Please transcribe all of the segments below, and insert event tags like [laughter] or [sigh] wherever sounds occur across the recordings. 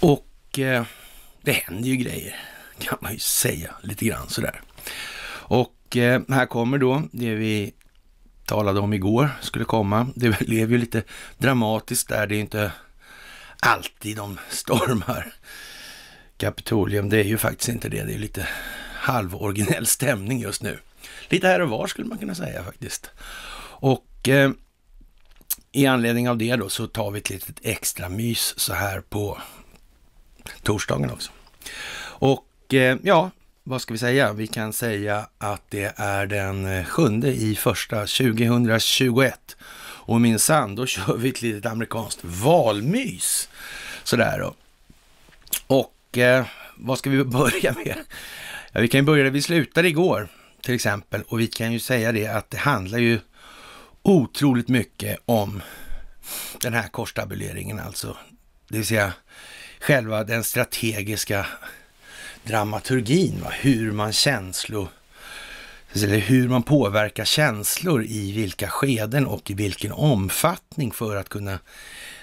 Och eh, det händer ju grejer, kan man ju säga lite grann sådär. Och eh, här kommer då det vi talade om igår skulle komma. Det blev [laughs] ju lite dramatiskt där. Det är inte alltid de [laughs] stormar Kapitolium. Det är ju faktiskt inte det. Det är lite halvoriginell stämning just nu. Lite här och var skulle man kunna säga faktiskt. Och eh, i anledning av det då så tar vi ett litet extra mys så här på torsdagen också. Och eh, ja, vad ska vi säga? Vi kan säga att det är den eh, sjunde i första 2021. Och minsann, då [laughs] kör vi ett litet amerikanskt valmys. Sådär då. Och eh, vad ska vi [laughs] börja med? Ja, vi kan ju börja där vi slutade igår till exempel. Och vi kan ju säga det att det handlar ju otroligt mycket om den här korstabuleringen alltså. Det vill säga själva den strategiska dramaturgin, va? hur man känslor eller hur man påverkar känslor i vilka skeden och i vilken omfattning för att kunna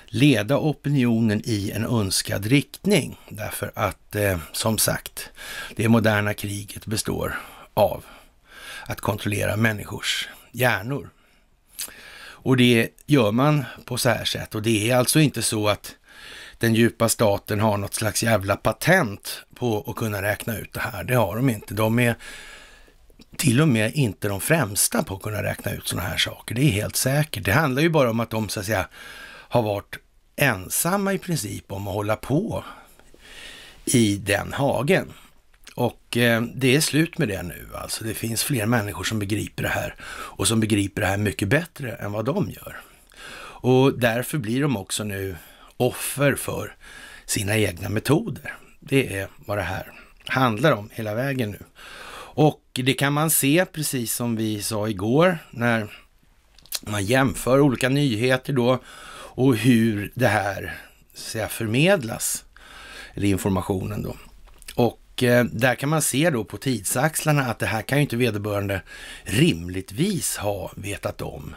leda opinionen i en önskad riktning. Därför att, eh, som sagt, det moderna kriget består av att kontrollera människors hjärnor. Och det gör man på så här sätt. Och det är alltså inte så att den djupa staten har något slags jävla patent på att kunna räkna ut det här. Det har de inte. De är till och med inte de främsta på att kunna räkna ut sådana här saker. Det är helt säkert. Det handlar ju bara om att de så att säga har varit ensamma i princip om att hålla på i den hagen. Och eh, det är slut med det nu. Alltså det finns fler människor som begriper det här och som begriper det här mycket bättre än vad de gör. Och därför blir de också nu offer för sina egna metoder. Det är vad det här handlar om hela vägen nu. Och det kan man se precis som vi sa igår när man jämför olika nyheter då och hur det här säga, förmedlas, eller informationen då. Och Eh, där kan man se då på tidsaxlarna att det här kan ju inte vederbörande rimligtvis ha vetat om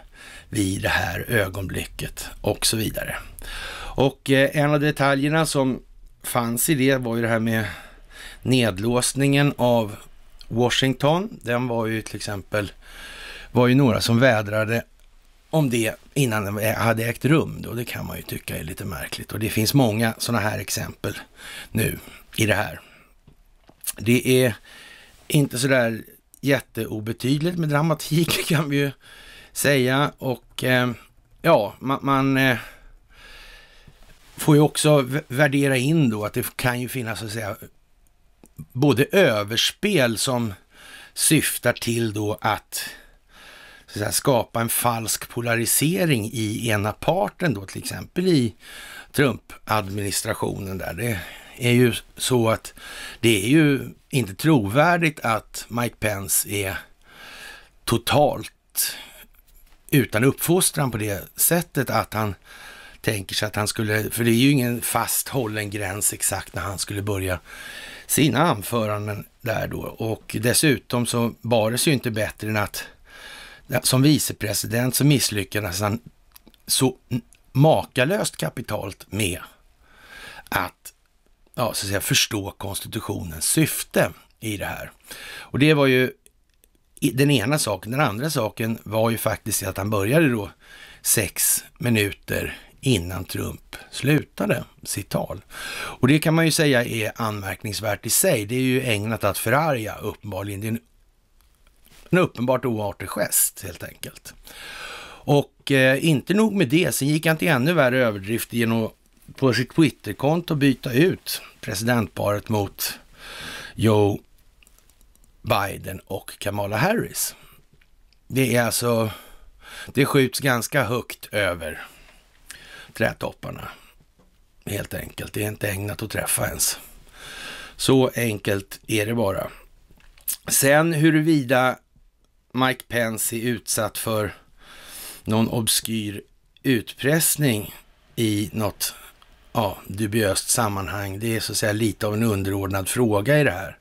vid det här ögonblicket och så vidare. Och eh, en av detaljerna som fanns i det var ju det här med nedlåsningen av Washington. Den var ju till exempel, var ju några som vädrade om det innan den hade ägt rum då. Det kan man ju tycka är lite märkligt och det finns många sådana här exempel nu i det här. Det är inte sådär jätteobetydligt med dramatik [laughs] kan vi ju säga och eh, ja, man, man eh, får ju också värdera in då att det kan ju finnas så att säga både överspel som syftar till då att, skapa en falsk polarisering i ena parten då, till exempel i Trump-administrationen där. Det är ju så att det är ju inte trovärdigt att Mike Pence är totalt utan uppfostran på det sättet att han tänker sig att han skulle, för det är ju ingen fast hållen gräns exakt när han skulle börja sina anföranden där då. Och dessutom så bar det sig ju inte bättre än att som vicepresident så misslyckades han så makalöst kapitalt med att ja, så att säga, förstå konstitutionens syfte i det här. Och det var ju den ena saken. Den andra saken var ju faktiskt att han började då sex minuter innan Trump slutade sitt tal. Och det kan man ju säga är anmärkningsvärt i sig. Det är ju ägnat att förarga uppenbarligen. Det är en, uppenbart oartig gest helt enkelt. Och eh, inte nog med det, sen gick han till ännu värre överdrift genom att på sitt Twitterkonto byta ut presidentparet mot Joe Biden och Kamala Harris. Det är alltså, det skjuts ganska högt över trädtopparna. Helt enkelt, det är inte ägnat att träffa ens. Så enkelt är det bara. Sen huruvida Mike Pence är utsatt för någon obskyr utpressning i något ja, dubiöst sammanhang. Det är så att säga lite av en underordnad fråga i det här.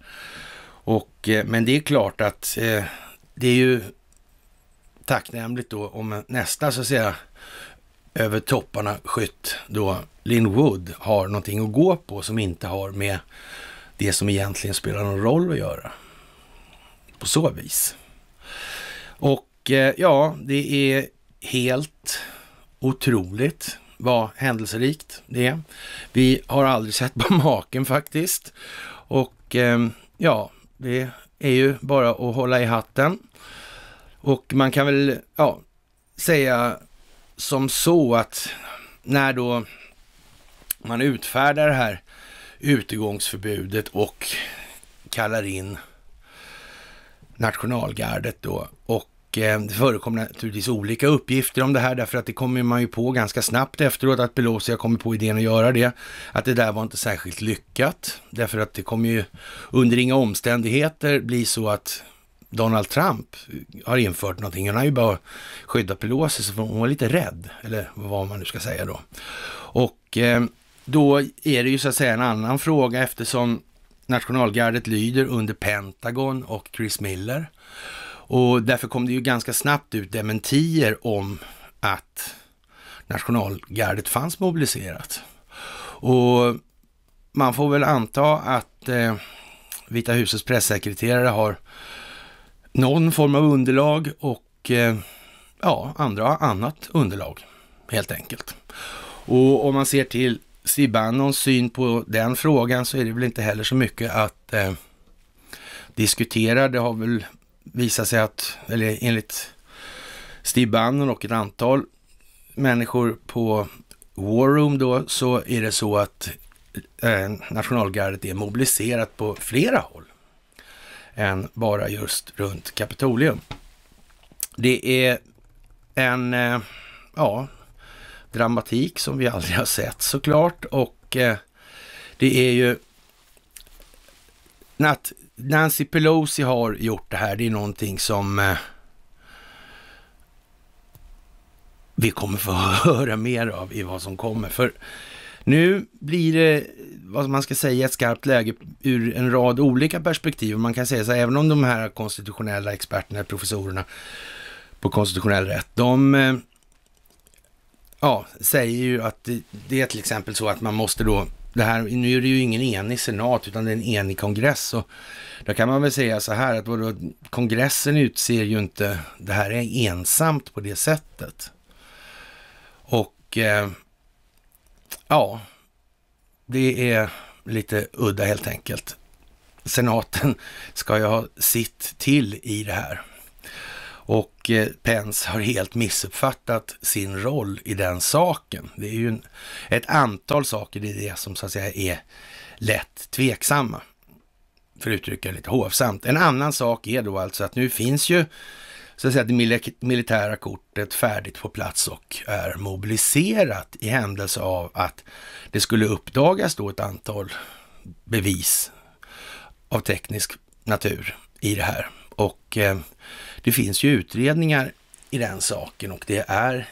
Och, eh, men det är klart att eh, det är ju tacknämligt då om nästa så att säga över topparna skytt då Lin Wood har någonting att gå på som inte har med det som egentligen spelar någon roll att göra. På så vis. Och eh, ja, det är helt otroligt var händelserikt det. Vi har aldrig sett på [laughs] maken faktiskt. Och eh, ja, det är ju bara att hålla i hatten. Och man kan väl ja, säga som så att när då man utfärdar det här utegångsförbudet och kallar in nationalgardet då Eh, det förekommer naturligtvis olika uppgifter om det här därför att det kommer man ju på ganska snabbt efteråt att Pelosi har kommit på idén att göra det. Att det där var inte särskilt lyckat därför att det kommer ju under inga omständigheter bli så att Donald Trump har infört någonting. Han har ju bara skyddat Pelosi så hon var lite rädd, eller vad man nu ska säga då. Och eh, då är det ju så att säga en annan fråga eftersom nationalgardet lyder under Pentagon och Chris Miller. Och därför kom det ju ganska snabbt ut dementier om att nationalgardet fanns mobiliserat. Och man får väl anta att eh, Vita husets pressekreterare har någon form av underlag och eh, ja, andra har annat underlag helt enkelt. Och om man ser till Sibanons syn på den frågan så är det väl inte heller så mycket att eh, diskutera. Det har väl visar sig att, eller enligt Steve Bannon och ett antal människor på War Room då, så är det så att eh, nationalgardet är mobiliserat på flera håll än bara just runt Kapitolium. Det är en, eh, ja, dramatik som vi aldrig har sett såklart och eh, det är ju att Nancy Pelosi har gjort det här, det är någonting som eh, vi kommer få [laughs] höra mer av i vad som kommer. För nu blir det, vad man ska säga, ett skarpt läge ur en rad olika perspektiv. Man kan säga så här, även om de här konstitutionella experterna, professorerna på konstitutionell rätt, de eh, ja, säger ju att det, det är till exempel så att man måste då det här, nu är det ju ingen enig senat utan det är en enig kongress. Och då kan man väl säga så här att vadå, kongressen utser ju inte det här är ensamt på det sättet. Och eh, ja, det är lite udda helt enkelt. Senaten ska ju ha sitt till i det här. Och eh, Pence har helt missuppfattat sin roll i den saken. Det är ju en, ett antal saker i det som så att säga är lätt tveksamma. För att uttrycka det lite hovsamt. En annan sak är då alltså att nu finns ju så att säga det militära kortet färdigt på plats och är mobiliserat i händelse av att det skulle uppdagas då ett antal bevis av teknisk natur i det här. Och eh, det finns ju utredningar i den saken och det är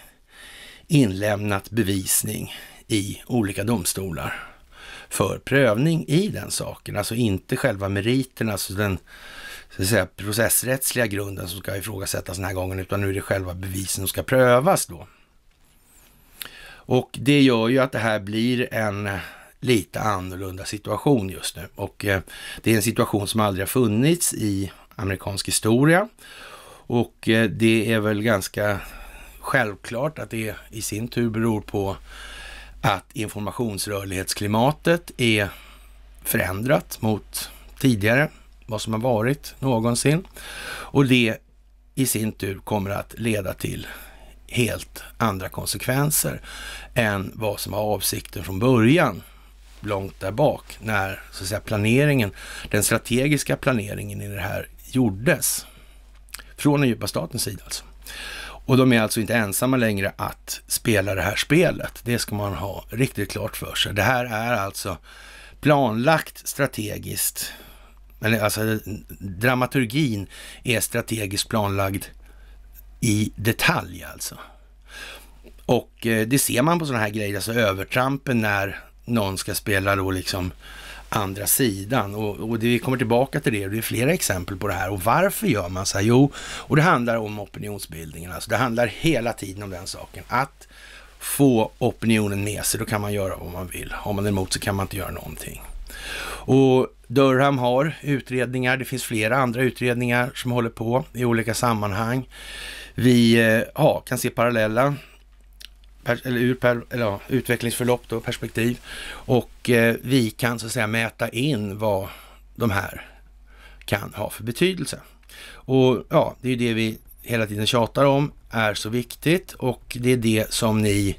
inlämnat bevisning i olika domstolar för prövning i den saken. Alltså inte själva meriterna, alltså den så att säga, processrättsliga grunden som ska ifrågasättas den här gången, utan nu är det själva bevisen som ska prövas då. Och det gör ju att det här blir en lite annorlunda situation just nu. Och eh, det är en situation som aldrig har funnits i amerikansk historia och eh, det är väl ganska självklart att det i sin tur beror på att informationsrörlighetsklimatet är förändrat mot tidigare, vad som har varit någonsin. Och det i sin tur kommer att leda till helt andra konsekvenser än vad som var avsikten från början långt där bak när så att säga, planeringen, den strategiska planeringen i det här gjordes från den djupa statens sida alltså. Och de är alltså inte ensamma längre att spela det här spelet. Det ska man ha riktigt klart för sig. Det här är alltså planlagt strategiskt. Eller alltså dramaturgin är strategiskt planlagd i detalj alltså. Och eh, det ser man på sådana här grejer, alltså övertrampen när någon ska spela då liksom andra sidan. Och, och det, vi kommer tillbaka till det och det är flera exempel på det här. Och varför gör man så här? Jo, och det handlar om opinionsbildningen. Alltså det handlar hela tiden om den saken. Att få opinionen med sig, då kan man göra vad man vill. Om man är emot så kan man inte göra någonting. Och Durham har utredningar, det finns flera andra utredningar som håller på i olika sammanhang. Vi eh, ja, kan se parallella eller ur per, eller, ja, utvecklingsförlopp då, perspektiv. Och eh, vi kan så att säga mäta in vad de här kan ha för betydelse. Och ja, det är ju det vi hela tiden tjatar om är så viktigt och det är det som ni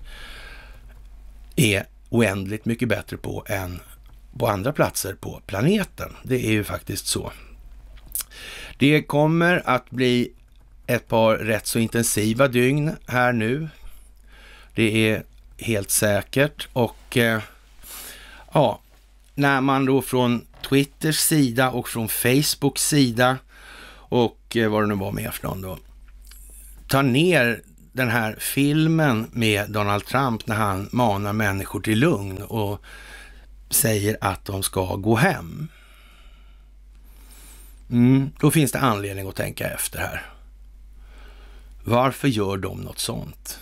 är oändligt mycket bättre på än på andra platser på planeten. Det är ju faktiskt så. Det kommer att bli ett par rätt så intensiva dygn här nu det är helt säkert och eh, ja, när man då från Twitters sida och från Facebooks sida och eh, vad det nu var mer för någon då, tar ner den här filmen med Donald Trump när han manar människor till lugn och säger att de ska gå hem. Mm, då finns det anledning att tänka efter här. Varför gör de något sånt?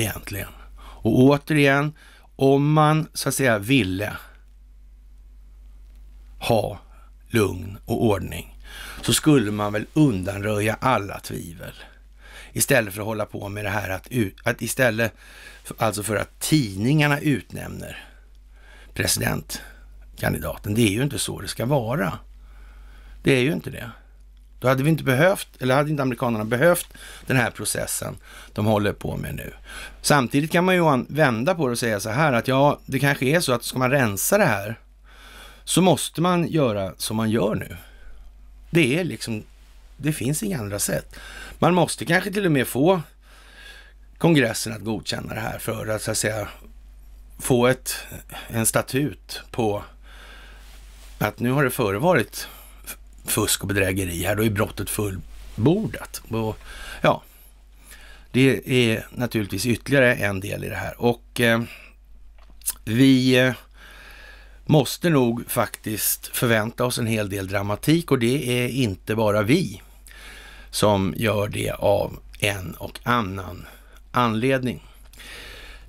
egentligen. Och återigen, om man så att säga ville ha lugn och ordning så skulle man väl undanröja alla tvivel. Istället för att hålla på med det här att, att istället alltså för att tidningarna utnämner presidentkandidaten. Det är ju inte så det ska vara. Det är ju inte det. Då hade vi inte behövt, eller hade inte amerikanerna behövt den här processen de håller på med nu. Samtidigt kan man ju vända på det och säga så här att ja, det kanske är så att ska man rensa det här så måste man göra som man gör nu. Det är liksom, det finns inga andra sätt. Man måste kanske till och med få kongressen att godkänna det här för att så att säga få ett, en statut på att nu har det förevarit fusk och bedrägeri här, då är brottet fullbordat. Och, ja, det är naturligtvis ytterligare en del i det här. Och eh, vi eh, måste nog faktiskt förvänta oss en hel del dramatik och det är inte bara vi som gör det av en och annan anledning.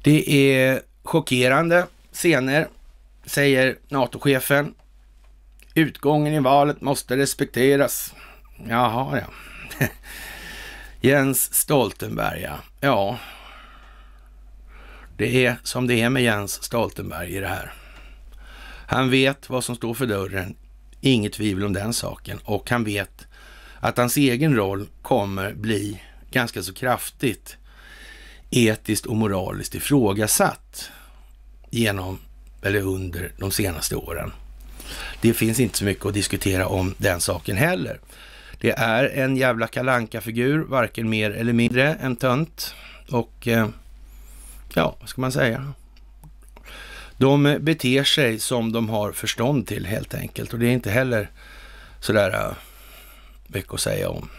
Det är chockerande scener, säger NATO-chefen Utgången i valet måste respekteras. Jaha, ja. [laughs] Jens Stoltenberg, ja. ja. Det är som det är med Jens Stoltenberg i det här. Han vet vad som står för dörren, inget tvivel om den saken. Och han vet att hans egen roll kommer bli ganska så kraftigt etiskt och moraliskt ifrågasatt genom eller under de senaste åren. Det finns inte så mycket att diskutera om den saken heller. Det är en jävla kalanka figur varken mer eller mindre än tönt. Och eh, ja, vad ska man säga? De beter sig som de har förstånd till helt enkelt och det är inte heller sådär eh, mycket att säga om.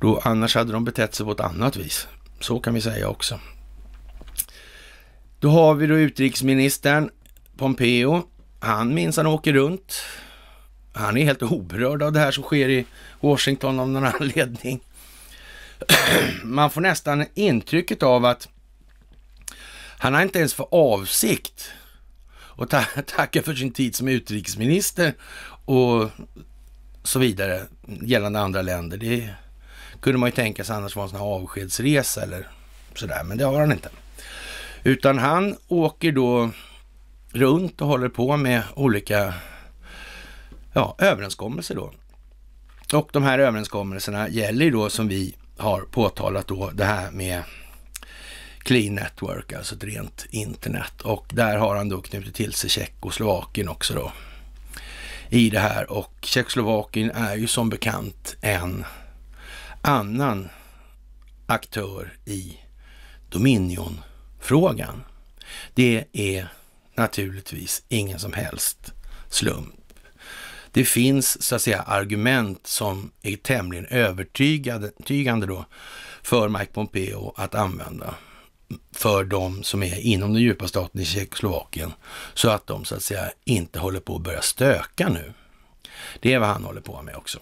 Då, annars hade de betett sig på ett annat vis. Så kan vi säga också. Då har vi då utrikesministern Pompeo han minns han åker runt. Han är helt oberörd av det här som sker i Washington av någon anledning. Man får nästan intrycket av att han har inte ens för avsikt att ta tacka för sin tid som utrikesminister och så vidare gällande andra länder. Det kunde man ju tänka sig annars var en sån här avskedsresa eller sådär, men det har han inte. Utan han åker då runt och håller på med olika ja, överenskommelser då. Och de här överenskommelserna gäller ju då som vi har påtalat då det här med Clean Network, alltså ett rent internet. Och där har han då knutit till sig Tjeckoslovakien också då i det här. Och Tjeckoslovakien är ju som bekant en annan aktör i Dominion-frågan. Det är naturligtvis ingen som helst slump. Det finns så att säga argument som är tämligen övertygande då för Mike Pompeo att använda för de som är inom den djupa staten i Tjeckoslovakien så att de så att säga inte håller på att börja stöka nu. Det är vad han håller på med också.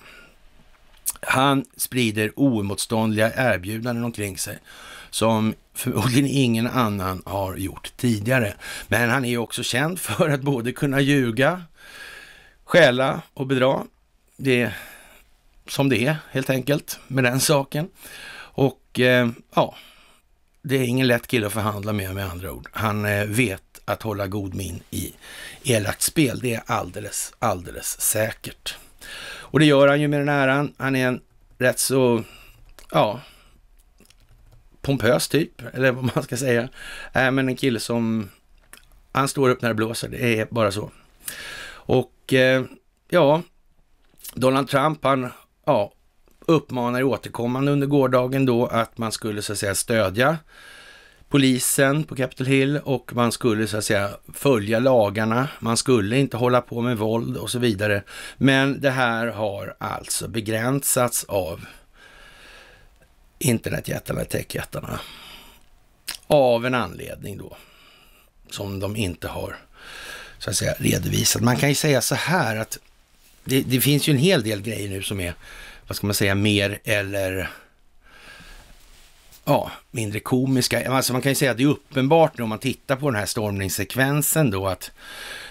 Han sprider oemotståndliga erbjudanden omkring sig som förmodligen ingen annan har gjort tidigare. Men han är också känd för att både kunna ljuga, stjäla och bedra. Det är som det är helt enkelt med den saken. Och eh, ja, det är ingen lätt kille att förhandla med med andra ord. Han eh, vet att hålla god min i elakt spel. Det är alldeles, alldeles säkert. Och det gör han ju med den äran. Han är en rätt så, ja, pompös typ, eller vad man ska säga. Äh, men en kille som, han står upp när det blåser, det är bara så. Och eh, ja, Donald Trump, han ja, uppmanar återkommande under gårdagen då att man skulle så att säga stödja polisen på Capitol Hill och man skulle så att säga följa lagarna. Man skulle inte hålla på med våld och så vidare. Men det här har alltså begränsats av internetjättarna, techjättarna, av en anledning då som de inte har så att säga redovisat. Man kan ju säga så här att det, det finns ju en hel del grejer nu som är, vad ska man säga, mer eller ja, mindre komiska. Alltså man kan ju säga att det är uppenbart nu om man tittar på den här stormningssekvensen då att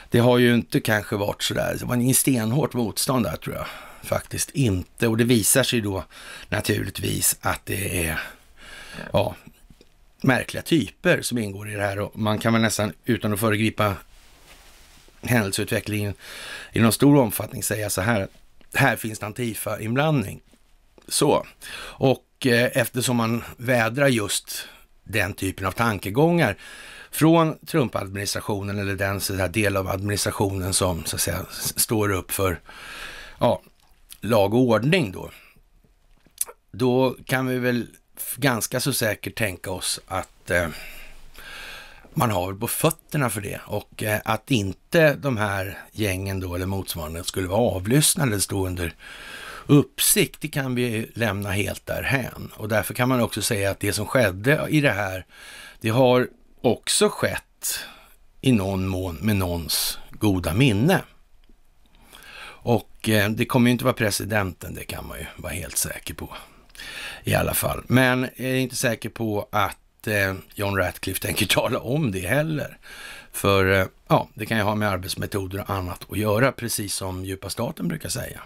det har ju inte kanske varit så där, det var en stenhårt motstånd där tror jag faktiskt inte. Och det visar sig då naturligtvis att det är ja, märkliga typer som ingår i det här. Och man kan väl nästan utan att föregripa händelseutvecklingen i någon stor omfattning säga så här. Här finns det Antifa-inblandning. Så. Och eh, eftersom man vädrar just den typen av tankegångar från Trump-administrationen eller den så där, del av administrationen som så att säga står upp för ja, lag och ordning då, då kan vi väl ganska så säkert tänka oss att eh, man har på fötterna för det och eh, att inte de här gängen då eller motsvarande skulle vara avlyssnade stå under uppsikt, det kan vi lämna helt därhän. Och därför kan man också säga att det som skedde i det här, det har också skett i någon mån med någons goda minne. Och eh, det kommer ju inte vara presidenten, det kan man ju vara helt säker på. I alla fall. Men jag är inte säker på att eh, John Ratcliffe tänker [laughs] tala om det heller. För eh, ja, det kan ju ha med arbetsmetoder och annat att göra, precis som djupa staten brukar säga.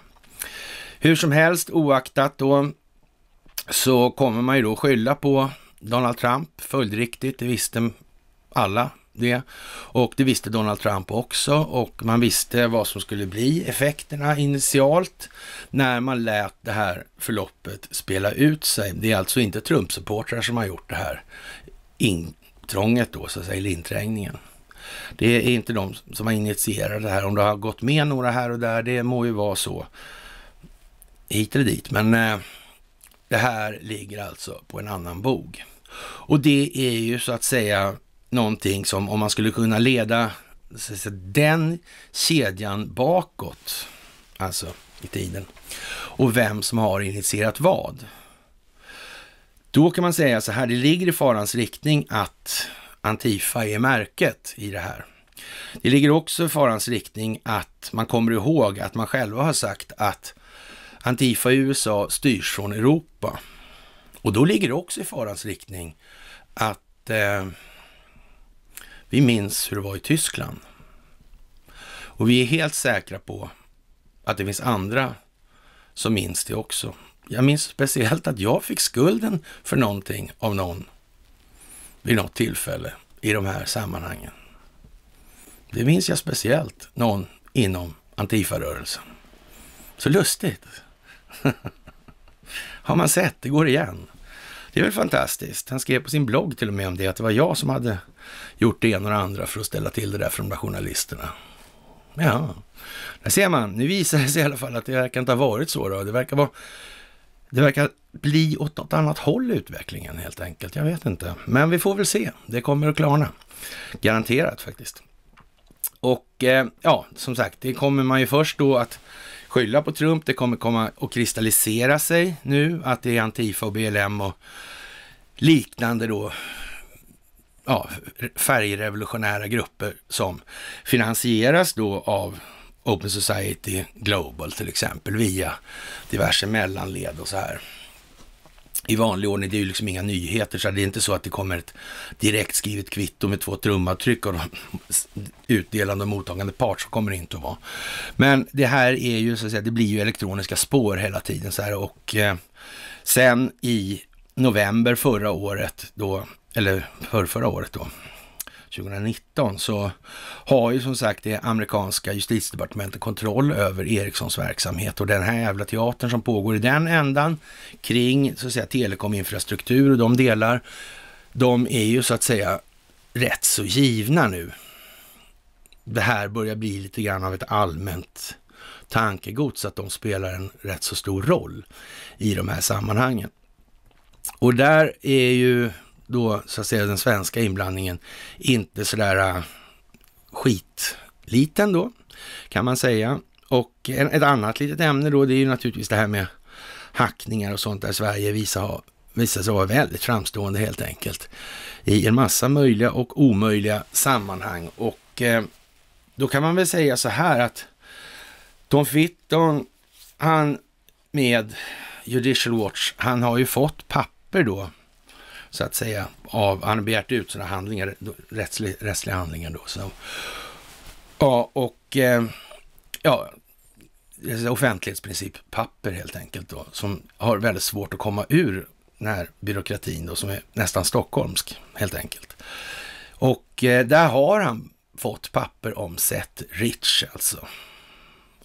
Hur som helst, oaktat då, så kommer man ju då skylla på Donald Trump, följdriktigt, det visste alla det. Och det visste Donald Trump också och man visste vad som skulle bli effekterna initialt när man lät det här förloppet spela ut sig. Det är alltså inte Trump-supportrar som har gjort det här intrånget då, så att säga, eller inträngningen. Det är inte de som har initierat det här. Om det har gått med några här och där, det må ju vara så hit eller dit. Men eh, det här ligger alltså på en annan bog. Och det är ju så att säga någonting som om man skulle kunna leda den kedjan bakåt, alltså i tiden, och vem som har initierat vad. Då kan man säga så här, det ligger i farans riktning att Antifa är märket i det här. Det ligger också i farans riktning att man kommer ihåg att man själva har sagt att Antifa i USA styrs från Europa. Och då ligger det också i farans riktning att eh, vi minns hur det var i Tyskland. Och vi är helt säkra på att det finns andra som minns det också. Jag minns speciellt att jag fick skulden för någonting av någon vid något tillfälle i de här sammanhangen. Det minns jag speciellt, någon inom Antifa-rörelsen. Så lustigt. [laughs] Har man sett, det går igen. Det är väl fantastiskt. Han skrev på sin blogg till och med om det, att det var jag som hade gjort det ena och det andra för att ställa till det där för de där journalisterna. Ja, där ser man. Nu visar det sig i alla fall att det verkar inte ha varit så. Då. Det verkar vara det verkar bli åt något annat håll utvecklingen helt enkelt. Jag vet inte, men vi får väl se. Det kommer att klarna. Garanterat faktiskt. Och eh, ja, som sagt, det kommer man ju först då att skylla på Trump. Det kommer komma och kristallisera sig nu att det är Antifa och BLM och liknande då ja, färgrevolutionära grupper som finansieras då av Open Society Global till exempel via diverse mellanled och så här i vanlig ordning. Det är ju liksom inga nyheter, så det är inte så att det kommer ett direktskrivet kvitto med två trumavtryck av [laughs] utdelande och mottagande part, så kommer det inte att vara. Men det här är ju, så att säga, det blir ju elektroniska spår hela tiden så här och eh, sen i november förra året då, eller för förra året då, 2019 så har ju som sagt det amerikanska justitiedepartementet kontroll över Ericssons verksamhet och den här jävla teatern som pågår i den ändan kring så att säga telekominfrastruktur och de delar, de är ju så att säga rätt så givna nu. Det här börjar bli lite grann av ett allmänt tankegods att de spelar en rätt så stor roll i de här sammanhangen. Och där är ju då så att säga den svenska inblandningen inte sådär äh, skitliten då, kan man säga. Och en, ett annat litet ämne då, det är ju naturligtvis det här med hackningar och sånt där Sverige visar, ha, visar sig vara väldigt framstående helt enkelt i en massa möjliga och omöjliga sammanhang. Och eh, då kan man väl säga så här att Tom Fitton, han med Judicial Watch, han har ju fått papper då så att säga. Av, han har begärt ut sådana handlingar, rättsliga, rättsliga handlingar då. Så. Ja, och eh, ja, offentlighetsprincippapper helt enkelt då, som har väldigt svårt att komma ur den här byråkratin då, som är nästan stockholmsk helt enkelt. Och eh, där har han fått papper om Seth Rich alltså.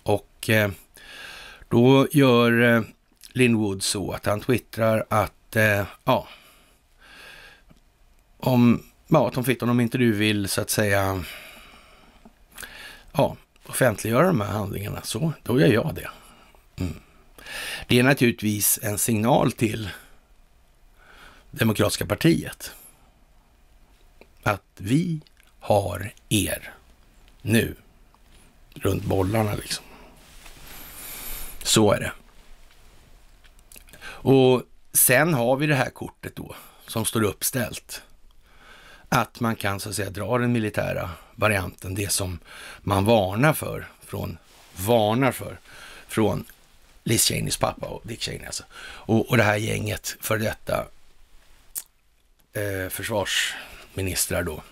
Och eh, då gör eh, Wood så att han twittrar att, eh, ja, om, ja, Tom Fitton, om inte du vill så att säga ja, offentliggöra de här handlingarna, så då gör jag det. Mm. Det är naturligtvis en signal till Demokratiska partiet att vi har er nu runt bollarna liksom. Så är det. Och sen har vi det här kortet då som står uppställt att man kan så att säga dra den militära varianten, det som man varnar för, från, varnar för, från Liz Cheneys pappa och Dick Cheney alltså. Och, och det här gänget, för detta eh, försvarsministrar då,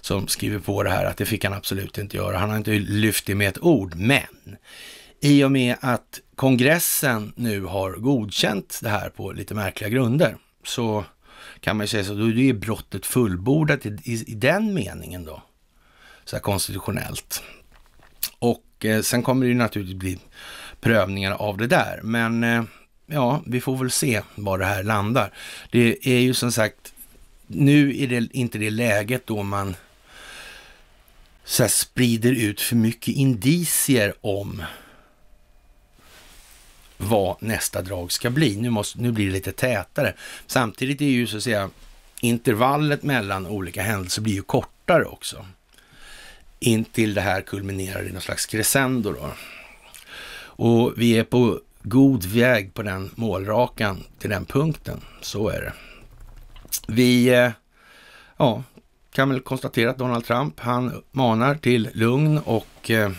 som skriver på det här att det fick han absolut inte göra. Han har inte lyft det med ett ord, men i och med att kongressen nu har godkänt det här på lite märkliga grunder så kan man ju säga så, då är brottet fullbordat i, i, i den meningen då. Så här konstitutionellt. Och eh, sen kommer det ju naturligtvis bli prövningar av det där. Men eh, ja, vi får väl se var det här landar. Det är ju som sagt, nu är det inte det läget då man så här, sprider ut för mycket indicier om vad nästa drag ska bli. Nu, måste, nu blir det lite tätare. Samtidigt är ju så att säga intervallet mellan olika händelser blir ju kortare också. Intill det här kulminerar i någon slags crescendo då. Och vi är på god väg på den målrakan till den punkten. Så är det. Vi eh, ja, kan väl konstatera att Donald Trump, han manar till lugn och eh,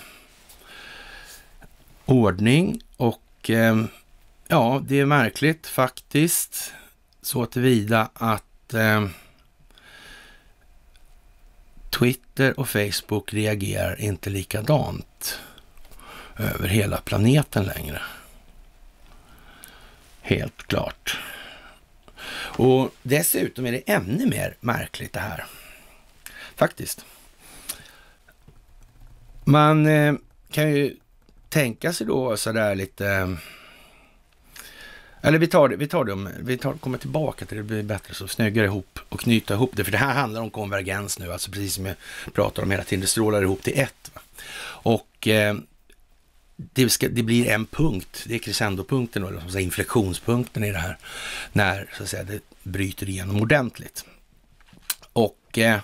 ordning Ehm, ja, det är märkligt faktiskt så tillvida att eh, Twitter och Facebook reagerar inte likadant över hela planeten längre. Helt klart. Och dessutom är det ännu mer märkligt det här. Faktiskt. Man eh, kan ju tänka sig då sådär lite... Eh, eller vi tar det, vi tar det om, vi tar, kommer tillbaka till det, det blir bättre så snyggar ihop och knyta ihop det. För det här handlar om konvergens nu, alltså precis som jag pratar om hela tiden, det strålar ihop till ett. Va? Och eh, det, ska, det, blir en punkt, det är crescendopunkten, eller så säger, inflektionspunkten i det här, när så att säga, det bryter igenom ordentligt. Och eh,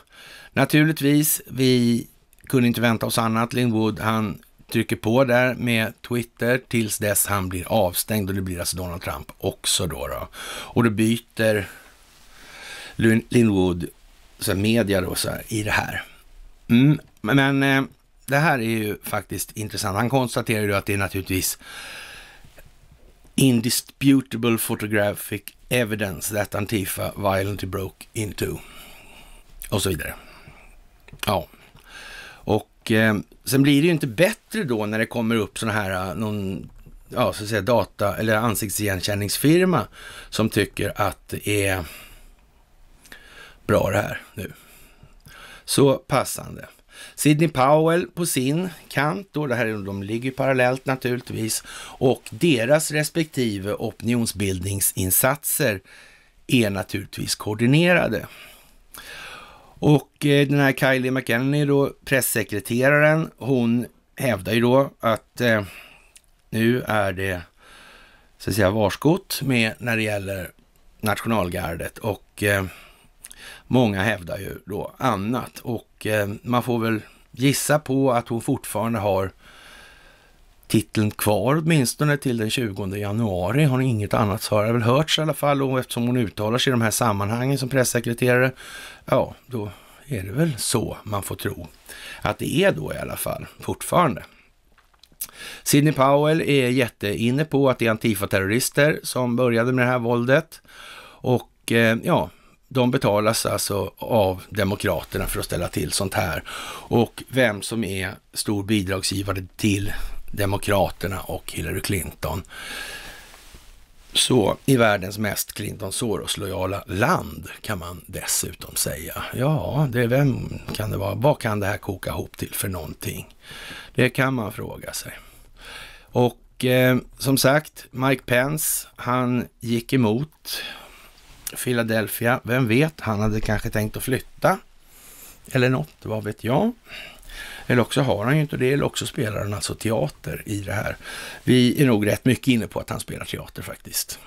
naturligtvis, vi kunde inte vänta oss annat. Lindwood, han trycker på där med Twitter tills dess han blir avstängd och det blir alltså Donald Trump också då. då. Och då byter Linwood så media då så här, i det här. Mm, men eh, det här är ju faktiskt intressant. Han konstaterar ju att det är naturligtvis indisputable photographic evidence that Antifa violently broke into och så vidare. Ja eh, sen blir det ju inte bättre då när det kommer upp sådana här, eh, någon, ja, så att säga data eller ansiktsigenkänningsfirma som tycker att det är bra det här nu. Så passande. Sidney Powell på sin kant, då, det här, de ligger parallellt naturligtvis, och deras respektive opinionsbildningsinsatser är naturligtvis koordinerade. Och eh, den här Kylie McEnany då, pressekreteraren, hon hävdar ju då att eh, nu är det så att säga varskott med när det gäller nationalgardet och eh, många hävdar ju då annat och eh, man får väl gissa på att hon fortfarande har titeln kvar åtminstone till den 20 januari. Har ni inget annat så har det väl hörts i alla fall och eftersom hon uttalar sig i de här sammanhangen som pressekreterare, ja då är det väl så man får tro att det är då i alla fall fortfarande. Sidney Powell är jätteinne på att det är Antifa-terrorister som började med det här våldet och eh, ja, de betalas alltså av Demokraterna för att ställa till sånt här. Och vem som är stor bidragsgivare till Demokraterna och Hillary Clinton. Så i världens mest Clinton Soros-lojala land kan man dessutom säga. Ja, det vem kan det vara? Vad kan det här koka ihop till för någonting? Det kan man fråga sig. Och eh, som sagt, Mike Pence, han gick emot Philadelphia. Vem vet, han hade kanske tänkt att flytta eller något, vad vet jag. Eller också har han ju inte det, eller också spelar han alltså teater i det här. Vi är nog rätt mycket inne på att han spelar teater faktiskt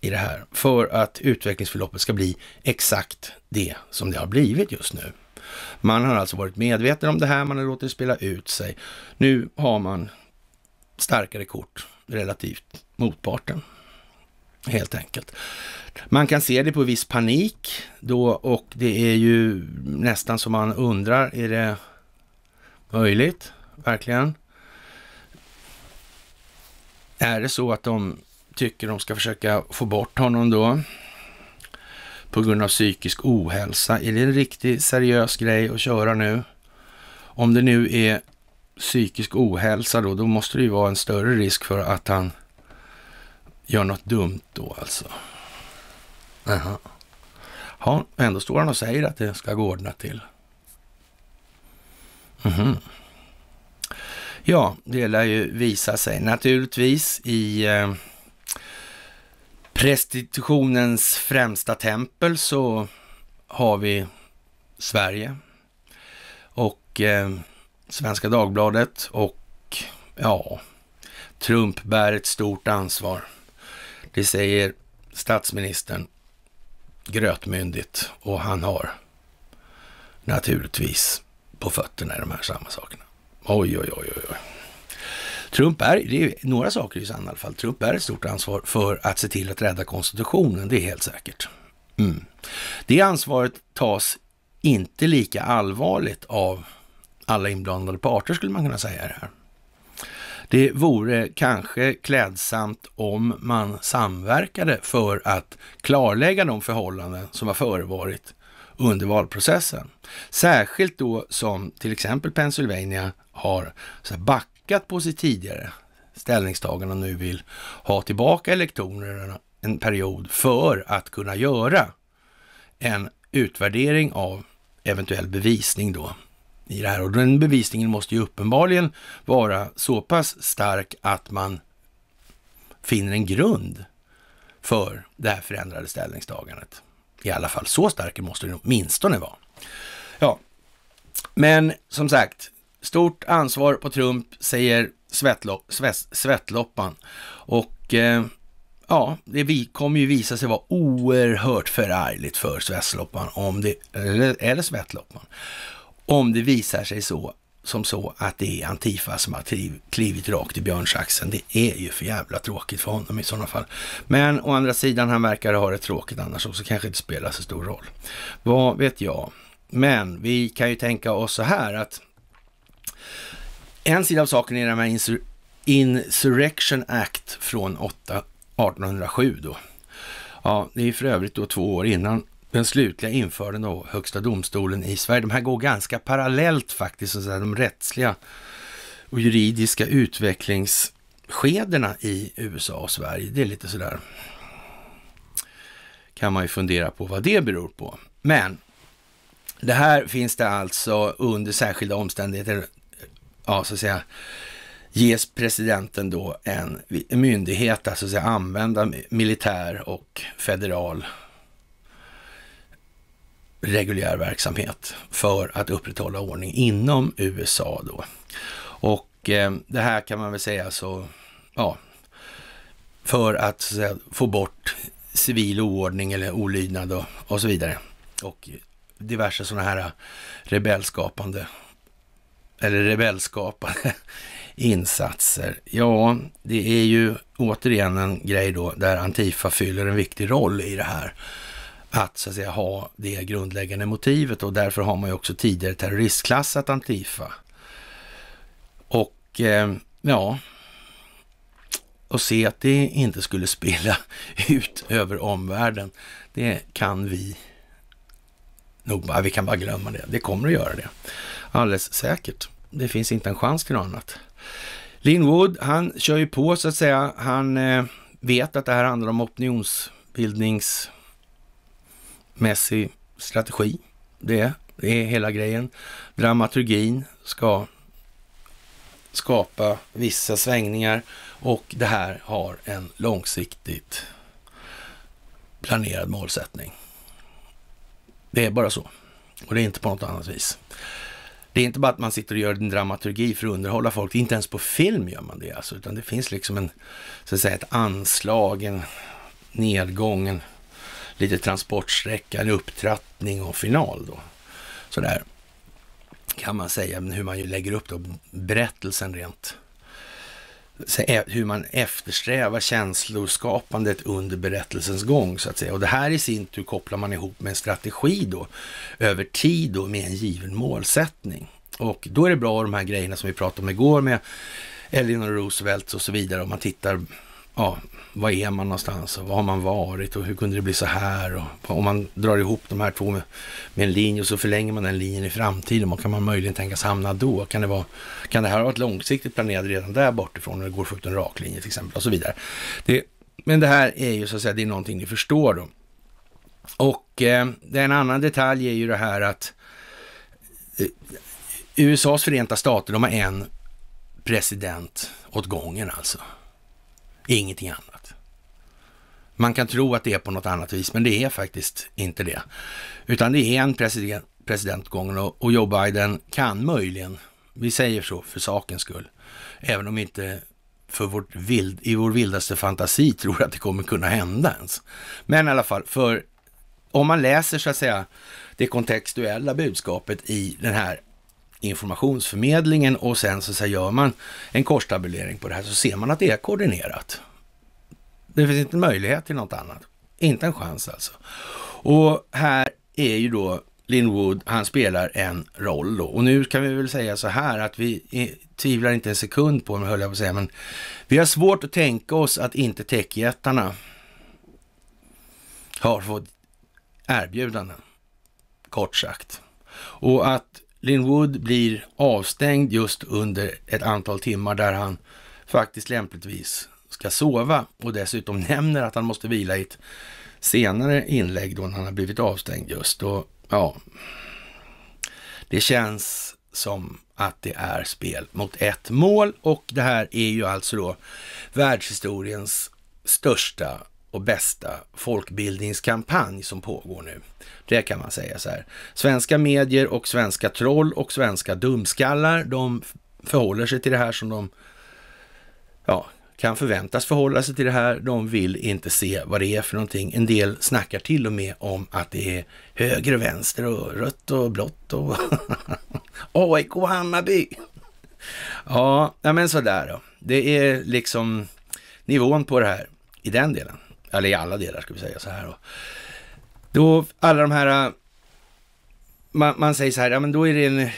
i det här för att utvecklingsförloppet ska bli exakt det som det har blivit just nu. Man har alltså varit medveten om det här, man har låtit det spela ut sig. Nu har man starkare kort relativt motparten, helt enkelt. Man kan se det på viss panik då och det är ju nästan som man undrar, är det Möjligt, verkligen. Är det så att de tycker de ska försöka få bort honom då? På grund av psykisk ohälsa. Är det en riktig seriös grej att köra nu? Om det nu är psykisk ohälsa då, då måste det ju vara en större risk för att han gör något dumt då alltså. Jaha. Ja, ändå står han och säger att det ska gå ordnat till. Mm. Ja, det lär ju visa sig naturligtvis i eh, prestitutionens främsta tempel så har vi Sverige och eh, Svenska Dagbladet och ja, Trump bär ett stort ansvar. Det säger statsministern grötmyndigt och han har naturligtvis på fötterna i de här samma sakerna. Oj, oj, oj, oj. Trump är, det är några saker i sanna fall, Trump är ett stort ansvar för att se till att rädda konstitutionen, det är helt säkert. Mm. Det ansvaret tas inte lika allvarligt av alla inblandade parter skulle man kunna säga det här. Det vore kanske klädsamt om man samverkade för att klarlägga de förhållanden som har förevarit under valprocessen. Särskilt då som till exempel Pennsylvania har backat på sitt tidigare ställningstagande och nu vill ha tillbaka elektronerna en period för att kunna göra en utvärdering av eventuell bevisning då i det här. Och den bevisningen måste ju uppenbarligen vara så pass stark att man finner en grund för det här förändrade ställningstagandet i alla fall. Så stark måste den åtminstone vara. Ja, men som sagt, stort ansvar på Trump, säger svettlo svets, Svettloppan. Och eh, ja, det kommer ju visa sig vara oerhört förargligt för Svettloppan, om det, eller, eller Svettloppan, om det visar sig så som så att det är Antifa som har klivit rakt i björnsaxen. Det är ju för jävla tråkigt för honom i sådana fall. Men å andra sidan, han verkar ha det tråkigt annars också, kanske inte spelar så stor roll. Vad vet jag? Men vi kan ju tänka oss så här att en sida av saken är den här insur Insurrection Act från 8, 1807 då. Ja, det är för övrigt då två år innan den slutliga införden av Högsta domstolen i Sverige. De här går ganska parallellt faktiskt, så de rättsliga och juridiska utvecklingsskedena i USA och Sverige. Det är lite sådär, kan man ju fundera på vad det beror på. Men det här finns det alltså under särskilda omständigheter, ja så att säga, ges presidenten då en myndighet att att säga använda militär och federal reguljär verksamhet för att upprätthålla ordning inom USA då. Och eh, det här kan man väl säga så, ja, för att, så att få bort civil oordning eller olydnad och, och så vidare. Och diverse sådana här rebellskapande eller rebellskapande [laughs] insatser. Ja, det är ju återigen en grej då där Antifa fyller en viktig roll i det här att så att säga ha det grundläggande motivet och därför har man ju också tidigare terroristklassat Antifa. Och eh, ja, och se att det inte skulle [laughs] spela ut över omvärlden, det kan vi nog bara, vi kan bara glömma det. Det kommer att göra det. Alldeles säkert. Det finns inte en chans till något annat. Linwood, han kör ju på så att säga. Han eh, vet att det här handlar om opinionsbildnings mässig strategi. Det är, det är hela grejen. Dramaturgin ska skapa vissa svängningar och det här har en långsiktigt planerad målsättning. Det är bara så. Och det är inte på något annat vis. Det är inte bara att man sitter och gör en dramaturgi för att underhålla folk. Inte ens på film gör man det alltså, utan det finns liksom en, så att säga, ett anslag, en nedgång, en lite transportsträcka, en upptrappning och final då. Sådär kan man säga, hur man ju lägger upp då berättelsen rent. Hur man eftersträvar känsloskapandet under berättelsens gång så att säga. Och det här i sin tur kopplar man ihop med en strategi då över tid och med en given målsättning. Och då är det bra de här grejerna som vi pratade om igår med Eleanor Roosevelt och så vidare om man tittar ja, vad är man någonstans och vad har man varit och hur kunde det bli så här? Och om man drar ihop de här två med, med en linje och så förlänger man den linjen i framtiden, vad kan man möjligen tänkas hamna då? Kan det, vara, kan det här ha varit långsiktigt planerat redan där bortifrån när det går att få ut en rak linje till exempel och så vidare. Det, men det här är ju så att säga, det är någonting ni förstår då. Och eh, en annan detalj är ju det här att eh, USAs förenta stater, de har en president åt gången alltså. Ingenting annat. Man kan tro att det är på något annat vis, men det är faktiskt inte det. Utan det är en president, presidentgången och, och Joe Biden kan möjligen, vi säger så för sakens skull, även om inte för vårt vild, i vår vildaste fantasi tror att det kommer kunna hända ens. Men i alla fall, för om man läser så att säga det kontextuella budskapet i den här informationsförmedlingen och sen så, så här, gör man en korstabulering på det här så ser man att det är koordinerat. Det finns inte möjlighet till något annat. Inte en chans alltså. Och här är ju då Lin Wood, han spelar en roll då. Och nu kan vi väl säga så här att vi tvivlar inte en sekund på, höll jag på att säga, men vi har svårt att tänka oss att inte techjättarna har fått erbjudanden, kort sagt. Och att Linwood blir avstängd just under ett antal timmar där han faktiskt lämpligtvis ska sova och dessutom [laughs] nämner att han måste vila i ett senare inlägg då när han har blivit avstängd just. Och ja, det känns som att det är spel mot ett mål och det här är ju alltså då världshistoriens största och bästa folkbildningskampanj som pågår nu. Det kan man säga så här. Svenska medier och svenska troll och svenska dumskallar, de förhåller sig till det här som de ja, kan förväntas förhålla sig till det här. De vill inte se vad det är för någonting. En del snackar till och med om att det är höger och vänster och rött och blått och AIK [laughs] och Hammarby. Ja, men sådär då. Det är liksom nivån på det här i den delen. Eller i alla delar ska vi säga så här. Och då alla de här, äh, man, man säger så här, ja men då är det en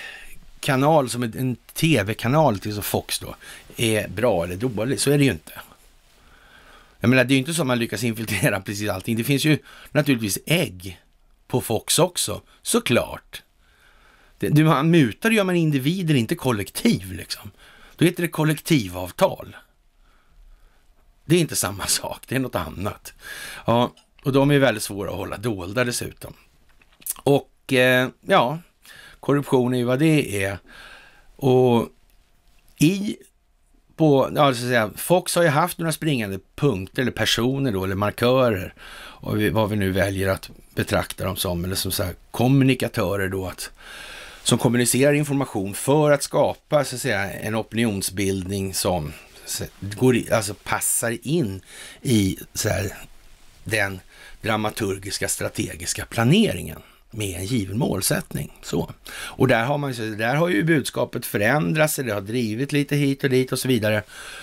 kanal som är en tv-kanal, till så Fox då, är bra eller dålig. Så är det ju inte. Jag menar, det är ju inte så att man lyckas infiltrera [laughs] precis allting. Det finns ju naturligtvis ägg på Fox också, såklart. Det, man mutar gör man individer, inte kollektiv liksom. Då heter det kollektivavtal. Det är inte samma sak, det är något annat. Ja, och de är väldigt svåra att hålla dolda dessutom. Och eh, ja, korruption är ju vad det är. Och i på, ja, så att säga, Fox har ju haft några springande punkter eller personer då, eller markörer, och vad vi nu väljer att betrakta dem som, eller som så här, kommunikatörer då, att, som kommunicerar information för att skapa så att säga, en opinionsbildning som går, alltså passar in i så här, den dramaturgiska strategiska planeringen med en given målsättning. Så. Och där har, man, där har ju budskapet förändrats, det har drivit lite hit och dit och så vidare.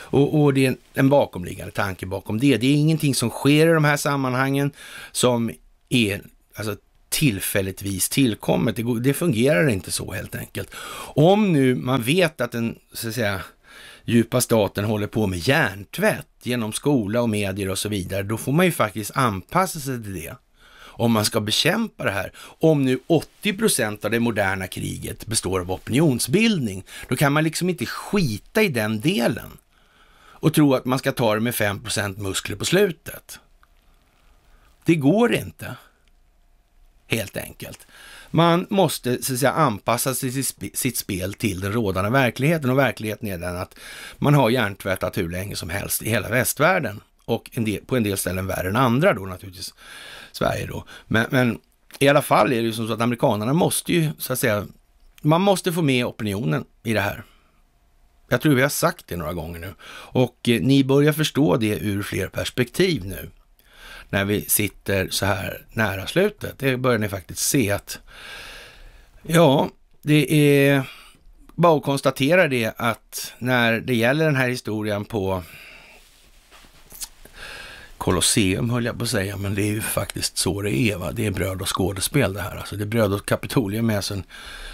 Och, och det är en, en bakomliggande tanke bakom det. Det är ingenting som sker i de här sammanhangen som är alltså, tillfälligtvis tillkommet. Det, det fungerar inte så helt enkelt. Om nu man vet att en, så att säga, djupa staten håller på med hjärntvätt genom skola och medier och så vidare, då får man ju faktiskt anpassa sig till det om man ska bekämpa det här. Om nu 80 av det moderna kriget består av opinionsbildning, då kan man liksom inte skita i den delen och tro att man ska ta det med 5 muskler på slutet. Det går inte, helt enkelt. Man måste så att säga, anpassa sitt spel till den rådande verkligheten och verkligheten är den att man har hjärntvättat hur länge som helst i hela västvärlden och en del, på en del ställen värre än andra då naturligtvis, Sverige då. Men, men i alla fall är det ju som så att amerikanerna måste ju så att säga, man måste få med opinionen i det här. Jag tror vi har sagt det några gånger nu och eh, ni börjar förstå det ur fler perspektiv nu när vi sitter så här nära slutet. Det börjar ni faktiskt se att, ja, det är bara att konstatera det att när det gäller den här historien på Colosseum höll jag på att säga, men det är ju faktiskt så det är. Va? Det är bröd och skådespel det här. Alltså, det är bröd och Kapitolium är sen,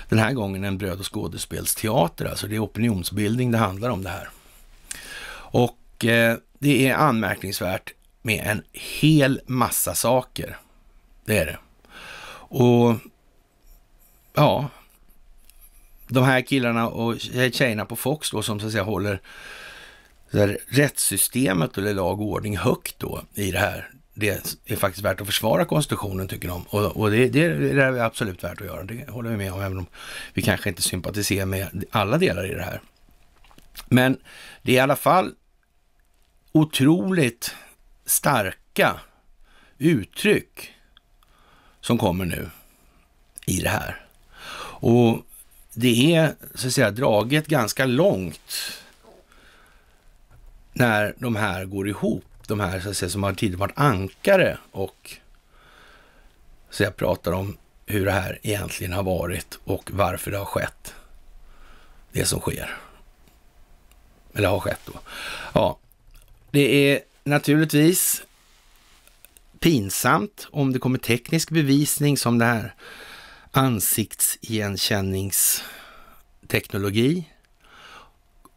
den här gången en bröd och skådespelsteater. Alltså, det är opinionsbildning det handlar om det här. Och eh, det är anmärkningsvärt med en hel massa saker. Det är det. Och ja, de här killarna och tjejerna på Fox då som så att säga håller där rättssystemet eller lag och ordning högt då i det här. Det är faktiskt värt att försvara konstitutionen tycker de. Och, och det, det, det, är absolut värt att göra. Det håller vi med om, även om vi kanske inte sympatiserar med alla delar i det här. Men det är i alla fall otroligt starka uttryck som kommer nu i det här. Och det är så att säga draget ganska långt när de här går ihop. De här så att säga, som har tidigare varit ankare och så jag pratar om hur det här egentligen har varit och varför det har skett. Det som sker. Eller har skett då. Ja, det är naturligtvis pinsamt om det kommer teknisk bevisning som det här ansiktsigenkänningsteknologi.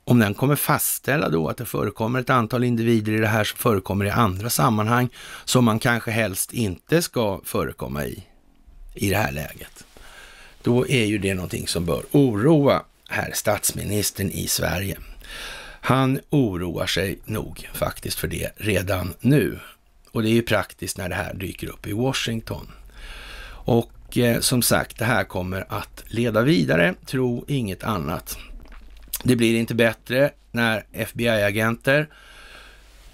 Om den kommer fastställa då att det förekommer ett antal individer i det här som förekommer i andra sammanhang som man kanske helst inte ska förekomma i, i det här läget. Då är ju det någonting som bör oroa herr statsministern i Sverige. Han oroar sig nog faktiskt för det redan nu. Och det är ju praktiskt när det här dyker upp i Washington. Och eh, som sagt, det här kommer att leda vidare. Tro inget annat. Det blir inte bättre när FBI-agenter,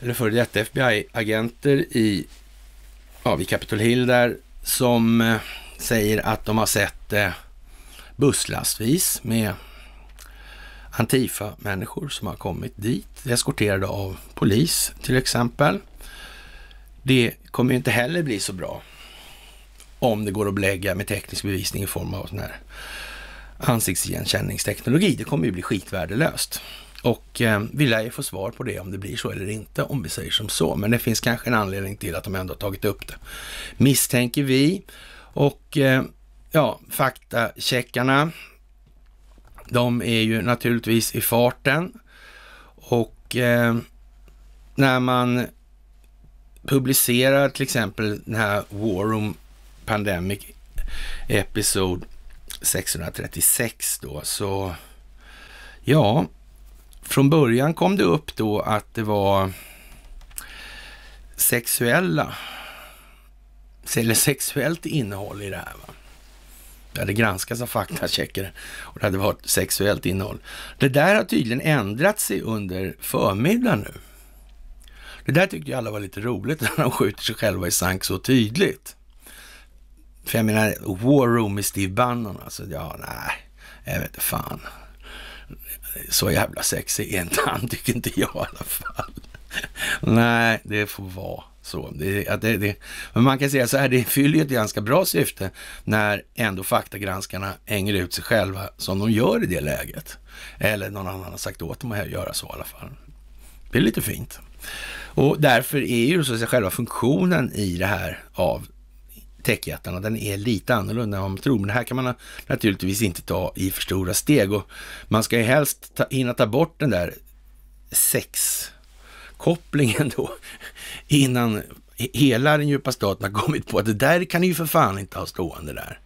eller före detta FBI-agenter i, ja, vid Capitol Hill där, som eh, säger att de har sett eh, busslastvis med Antifa-människor som har kommit dit, eskorterade av polis till exempel. Det kommer ju inte heller bli så bra om det går att belägga med teknisk bevisning i form av sån här ansiktsigenkänningsteknologi. Det kommer ju bli skitvärdelöst. Och eh, vi lär ju få svar på det om det blir så eller inte, om vi säger som så. Men det finns kanske en anledning till att de ändå har tagit upp det, misstänker vi. Och eh, ja, faktacheckarna de är ju naturligtvis i farten och eh, när man publicerar till exempel den här War Room Pandemic Episod 636 då, så ja, från början kom det upp då att det var sexuella, eller sexuellt innehåll i det här. Va? Det hade granskats av faktacheckare och det hade varit sexuellt innehåll. Det där har tydligen ändrat sig under förmiddagen nu. Det där tyckte ju alla var lite roligt, [laughs] när de skjuter sig själva i sank så tydligt. För jag menar, War Room med Steve Bannon, alltså, ja, nej, jag vet inte fan. Så jävla sexig är inte han, [laughs] tycker inte jag i alla fall. nej, det får vara. Så, det, att det, det, men man kan säga så här, det fyller ju ett ganska bra syfte när ändå faktagranskarna hänger ut sig själva som de gör i det läget. Eller någon annan har sagt åt dem att göra så i alla fall. Det är lite fint. Och därför är ju så att säga, själva funktionen i det här av techjättarna, den är lite annorlunda än vad man tror. Men det här kan man naturligtvis inte ta i för stora steg och man ska ju helst ta, hinna ta bort den där sexkopplingen då innan hela den djupa staten har kommit på att det där kan ni ju för fan inte ha stående där.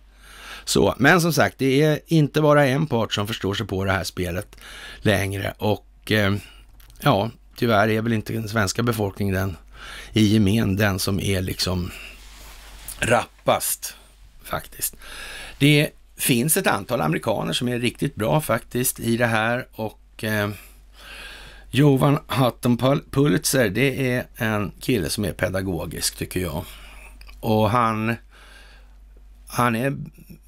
Så, men som sagt, det är inte bara en part som förstår sig på det här spelet längre och eh, ja, tyvärr är väl inte den svenska befolkningen den i gemen den som är liksom rappast faktiskt. Det finns ett antal amerikaner som är riktigt bra faktiskt i det här och eh, Jovan Hatton Pulitzer, det är en kille som är pedagogisk tycker jag. Och han, han är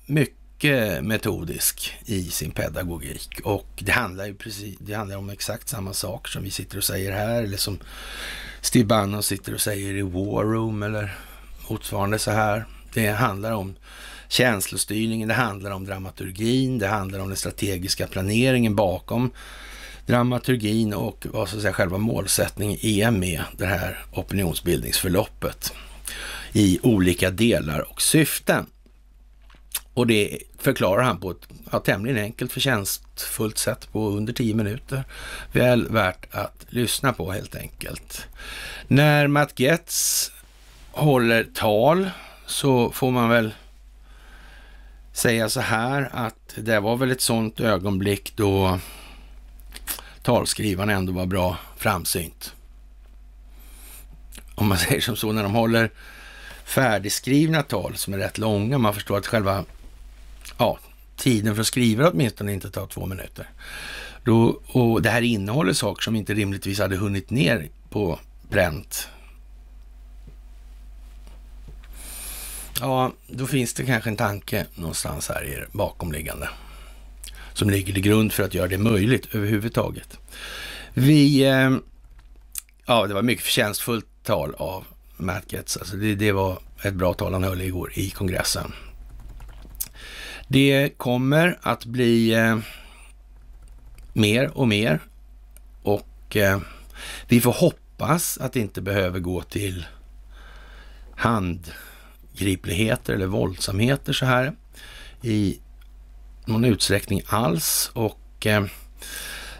mycket metodisk i sin pedagogik. Och det handlar ju precis, det handlar om exakt samma saker som vi sitter och säger här, eller som Steve Bannon sitter och säger i War Room eller motsvarande så här. Det handlar om känslostyrningen, det handlar om dramaturgin, det handlar om den strategiska planeringen bakom dramaturgin och vad så säga, själva målsättningen är med det här opinionsbildningsförloppet i olika delar och syften. Och det förklarar han på ett ja, tämligen enkelt, förtjänstfullt sätt på under 10 minuter. Väl värt att lyssna på helt enkelt. När Matt Getz håller tal så får man väl säga så här att det var väl ett sådant ögonblick då talskrivaren ändå var bra framsynt. Om man [laughs] säger som så, när de håller färdigskrivna tal som är rätt långa, man förstår att själva ja, tiden för att skriva åtminstone inte tar två minuter. Då, och det här innehåller saker som inte rimligtvis hade hunnit ner på pränt. Ja, då finns det kanske en tanke någonstans här i bakomliggande som ligger till grund för att göra det möjligt överhuvudtaget. Vi, eh, ja det var mycket förtjänstfullt tal av Matt Getz. Alltså det, det var ett bra tal han höll igår i kongressen. Det kommer att bli eh, mer och mer och eh, vi får hoppas att det inte behöver gå till handgripligheter eller våldsamheter så här i någon utsträckning alls. Och eh,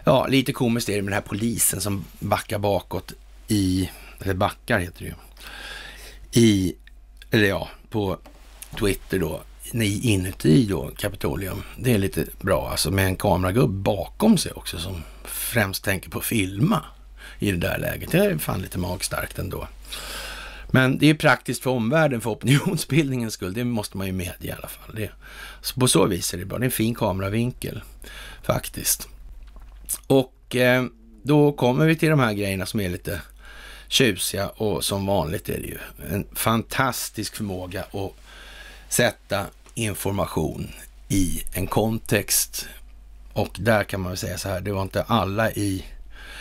ja, lite komiskt är det med den här polisen som backar bakåt i, eller backar heter det ju, i, eller ja, på Twitter då, inuti då Kapitolium. Det är lite bra alltså med en kameragubb bakom sig också som främst tänker på att filma i det där läget. Det är fan lite magstarkt ändå. Men det är praktiskt för omvärlden för opinionsbildningens skull. Det måste man ju medge i alla fall. Det, så på så vis är det bra. Det är en fin kameravinkel faktiskt. Och eh, då kommer vi till de här grejerna som är lite tjusiga och som vanligt är det ju en fantastisk förmåga att sätta information i en kontext. Och där kan man väl säga så här, det var inte alla i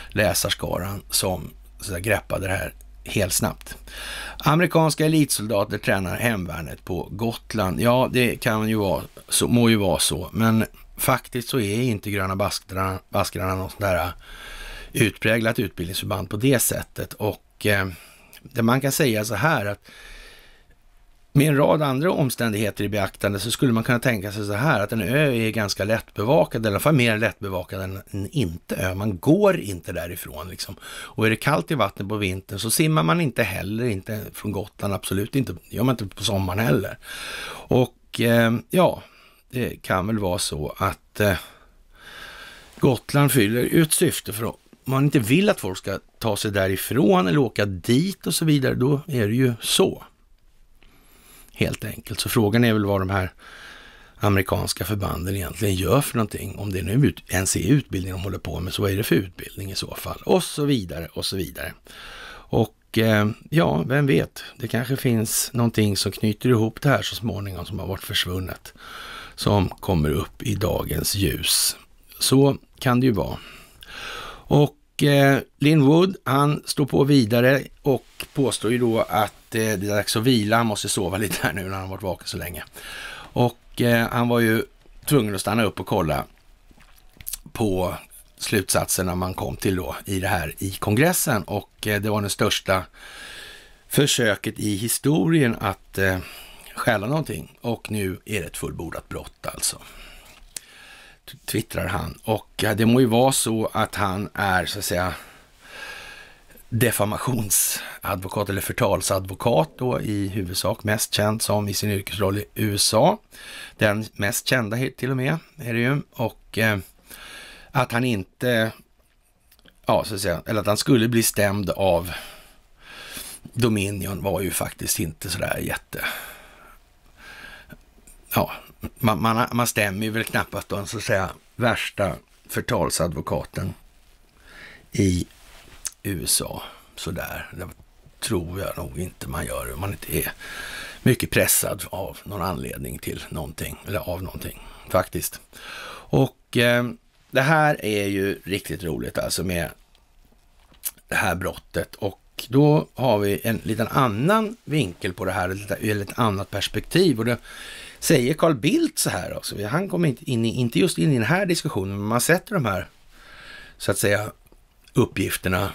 läsarskaran som så där, greppade det här helt snabbt. Amerikanska elitsoldater tränar hemvärnet på Gotland. Ja, det kan ju vara så, må ju vara så, men faktiskt så är inte Gröna baskrarna, något sånt där eh, utpräglat utbildningsförband på det sättet. Och eh, det man kan säga så här att med en rad andra omständigheter i beaktande så skulle man kunna tänka sig så här att en ö är ganska lättbevakad, eller i alla fall mer lättbevakad än en inte ö. Man går inte därifrån liksom. Och är det kallt i vattnet på vintern så simmar man inte heller, inte från Gotland, absolut inte. Det gör man inte på sommaren heller. Och eh, ja, det kan väl vara så att eh, Gotland fyller ut syfte för att man inte vill att folk ska ta sig därifrån eller åka dit och så vidare, då är det ju så helt enkelt. Så frågan är väl vad de här amerikanska förbanden egentligen gör för någonting. Om det nu ens är utbildning de håller på med, så vad är det för utbildning i så fall? Och så vidare och så vidare. Och eh, ja, vem vet, det kanske finns någonting som knyter ihop det här så småningom som har varit försvunnet. Som kommer upp i dagens ljus. Så kan det ju vara. Och och eh, Lynn Wood, han står på vidare och påstår ju då att eh, det är dags att vila. Han måste sova [laughs] lite här nu när han har varit vaken så länge. Och eh, han var ju tvungen att stanna upp och kolla på slutsatserna man kom till då i det här i kongressen. Och eh, det var det största försöket i historien att eh, stjäla någonting. Och nu är det ett fullbordat brott alltså twittrar han. Och det må ju vara så att han är så att säga defamationsadvokat eller förtalsadvokat då i huvudsak mest känd som i sin yrkesroll i USA. Den mest kända till och med är det ju och eh, att han inte, ja så att säga, eller att han skulle bli stämd av Dominion var ju faktiskt inte sådär jätte, ja man, man, man stämmer ju väl knappast den så att säga värsta förtalsadvokaten i USA. Sådär, det tror jag nog inte man gör om man inte är mycket pressad av någon anledning till någonting, eller av någonting faktiskt. Och eh, det här är ju riktigt roligt alltså med det här brottet och då har vi en liten annan vinkel på det här, eller ett annat perspektiv. Och det Säger Carl Bildt så här också? Han kommer inte, in inte just in i den här diskussionen, men man sätter de här, så att säga, uppgifterna.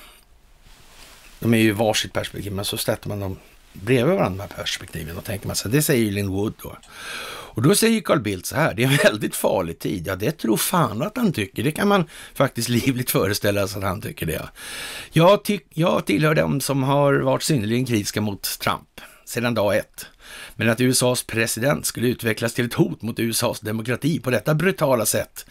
De är ju varsitt perspektiv, men så sätter man dem bredvid varandra, de här perspektiven. Och tänker man så här, det säger Lynn Wood då. Och då säger Carl Bildt så här, det är en väldigt farlig tid. Ja, det tror fan att han tycker. Det kan man faktiskt livligt föreställa sig att han tycker det. Jag, ty jag tillhör dem som har varit synnerligen kritiska mot Trump sedan dag ett. Men att USAs president skulle utvecklas till ett hot mot USAs demokrati på detta brutala sätt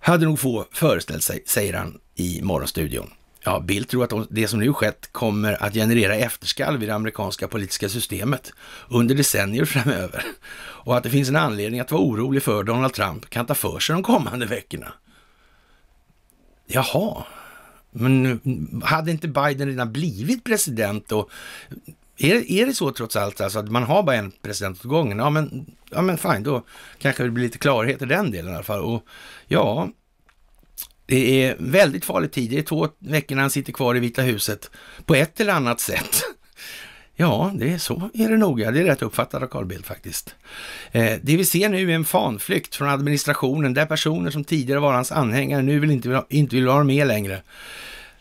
hade nog få föreställt sig, säger han i Morgonstudion. Ja, Bill tror att det som nu skett kommer att generera efterskalv i det amerikanska politiska systemet under decennier framöver och att det finns en anledning att vara orolig för Donald Trump kan ta för sig de kommande veckorna. Jaha, men hade inte Biden redan blivit president och är, är det så trots allt, alltså, att man har bara en president åt gången? Ja men, ja, men fine, då kanske det blir lite klarhet i den delen i alla fall. Och ja, det är väldigt farligt tid. Det är två veckor när han sitter kvar i Vita huset på ett eller annat sätt. [laughs] Ja, det är så är det nog. Ja, det är rätt uppfattat av Carl Bildt faktiskt. Eh, det vi ser nu är en fanflykt från administrationen där personer som tidigare var hans anhängare nu vill inte, inte vill vara med längre.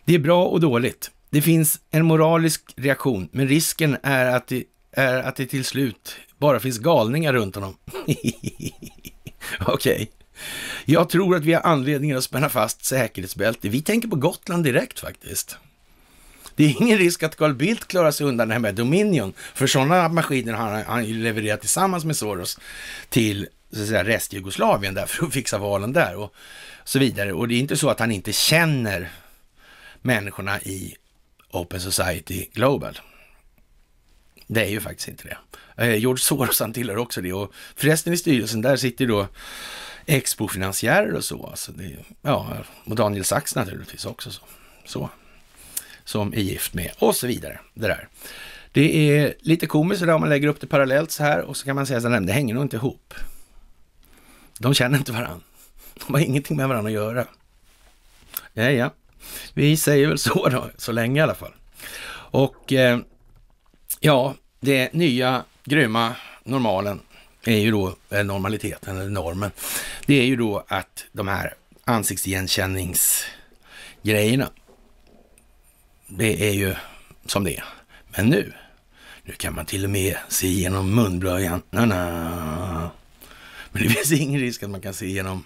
Det är bra och dåligt. Det finns en moralisk reaktion, men risken är att det, är att det till slut bara finns galningar runt honom. [laughs] Okej. Okay. Jag tror att vi har anledning att spänna fast säkerhetsbälte. Vi tänker på Gotland direkt faktiskt. Det är ingen risk att Carl Bildt klarar sig undan det här med Dominion, för sådana maskiner har han ju levererat tillsammans med Soros till så att säga, restjugoslavien där för att fixa valen där och så vidare. Och det är inte så att han inte känner människorna i Open Society Global. Det är ju faktiskt inte det. Eh, George Soros han tillhör också det och förresten i styrelsen där sitter då Expo-finansiärer och så. Alltså det, ja, och Daniel Sachs naturligtvis också. Så. så. Som är gift med och så vidare. Det där. Det är lite komiskt om man lägger upp det parallellt så här och så kan man säga att det hänger nog inte ihop. De känner inte varandra. De har ingenting med varandra att göra. Ja, ja. Vi säger väl så då, så länge i alla fall. Och eh, ja, det nya grymma normalen är ju då, eh, normaliteten eller normen, det är ju då att de här ansiktsigenkänningsgrejerna, det är ju som det är. Men nu, nu kan man till och med se genom munblöjan. Na, na. Men det finns ingen risk att man kan se genom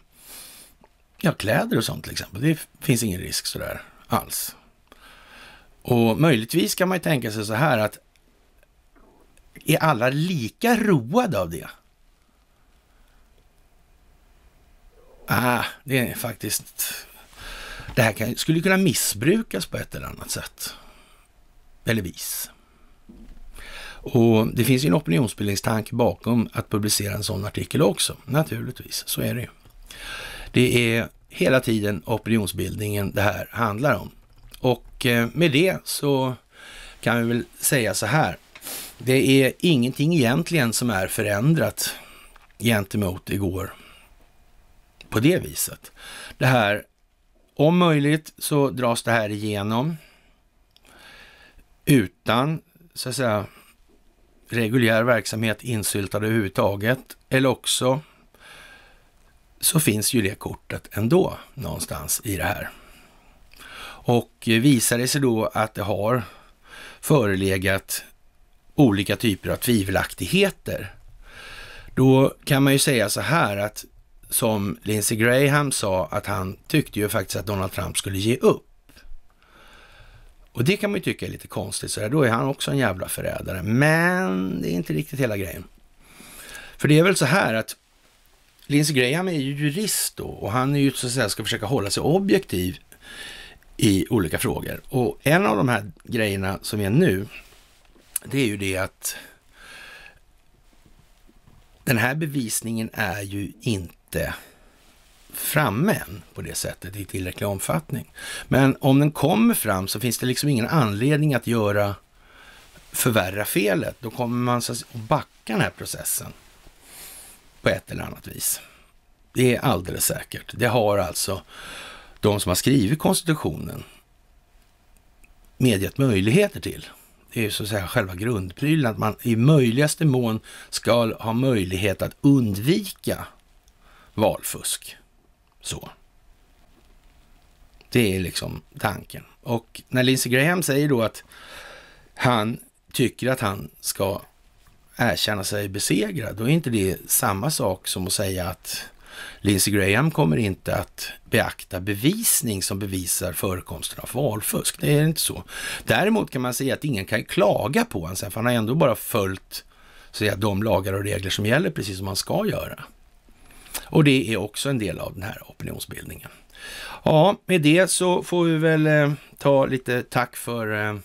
ja, kläder och sånt till exempel. Det finns ingen risk sådär alls. Och möjligtvis kan man ju tänka sig så här att är alla lika roade av det? Ah, det är faktiskt... Det här kan, skulle kunna missbrukas på ett eller annat sätt. Eller vis. Och det finns ju en opinionsbildningstanke bakom att publicera en sån artikel också. Naturligtvis, så är det ju. Det är hela tiden opinionsbildningen det här handlar om. Och eh, med det så kan vi väl säga så här. Det är ingenting egentligen som är förändrat gentemot igår på det viset. Det här, om möjligt så dras det här igenom utan så att säga reguljär verksamhet insyltad överhuvudtaget eller också så finns ju det kortet ändå någonstans i det här. Och visar det sig då att det har förelegat olika typer av tvivelaktigheter, då kan man ju säga så här att som Lindsey Graham sa att han tyckte ju faktiskt att Donald Trump skulle ge upp. Och det kan man ju tycka är lite konstigt, så där, då är han också en jävla förrädare. Men det är inte riktigt hela grejen. För det är väl så här att Lindsey Graham är ju jurist då och han är ju så att säga ska försöka hålla sig objektiv i olika frågor. Och en av de här grejerna som är nu, det är ju det att den här bevisningen är ju inte framme än på det sättet i tillräcklig omfattning. Men om den kommer fram så finns det liksom ingen anledning att göra förvärra felet. Då kommer man att backa den här processen på ett eller annat vis. Det är alldeles säkert. Det har alltså de som har skrivit konstitutionen medgett möjligheter till. Det är ju så att säga själva grundprylen, att man i möjligaste mån ska ha möjlighet att undvika valfusk. Så. Det är liksom tanken. Och när Lindsey Graham säger då att han tycker att han ska erkänna sig besegrad, då är inte det samma sak som att säga att Lindsey Graham kommer inte att beakta bevisning som bevisar förekomsten av valfusk. Det är inte så. Däremot kan man säga att ingen kan klaga på honom, för han har ändå bara följt säga, de lagar och regler som gäller, precis som man ska göra. Och det är också en del av den här opinionsbildningen. Ja, med det så får vi väl eh, ta lite tack för eh,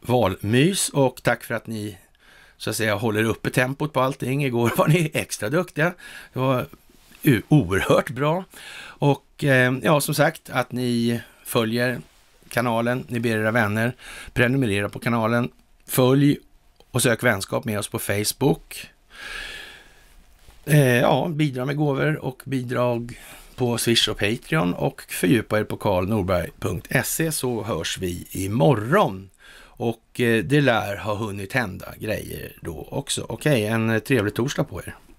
valmys och tack för att ni så att säga håller uppe tempot på allting. Igår var ni extra duktiga. Det var oerhört bra. Och eh, ja, som sagt, att ni följer kanalen, ni ber era vänner prenumerera på kanalen, följ och sök vänskap med oss på Facebook. Eh, ja, bidra med gåvor och bidrag på Swish och Patreon och fördjupa er på karlnorberg.se så hörs vi imorgon. Och eh, det lär ha hunnit hända grejer då också. Okej, en eh, trevlig torsdag på er.